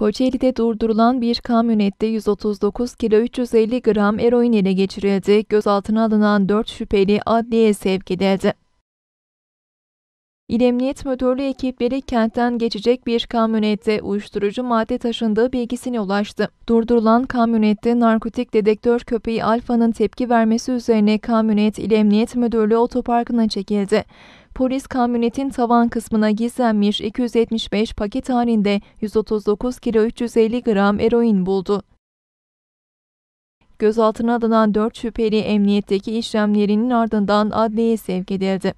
Kocaeli'de durdurulan bir kamyonette 139 kilo 350 gram eroin ele geçirildi. Gözaltına alınan 4 şüpheli adliyeye sevk edildi. İl Emniyet Müdürlüğü ekipleri kentten geçecek bir kamyonette uyuşturucu madde taşındığı bilgisine ulaştı. Durdurulan kamyonette narkotik dedektör köpeği Alfa'nın tepki vermesi üzerine kamyonet İl Emniyet Müdürlüğü otoparkına çekildi. Polis kamyonetin tavan kısmına gizlenmiş 275 paket halinde 139 kilo 350 gram eroin buldu. Gözaltına alınan 4 şüpheli emniyetteki işlemlerinin ardından adliyeye sevk edildi.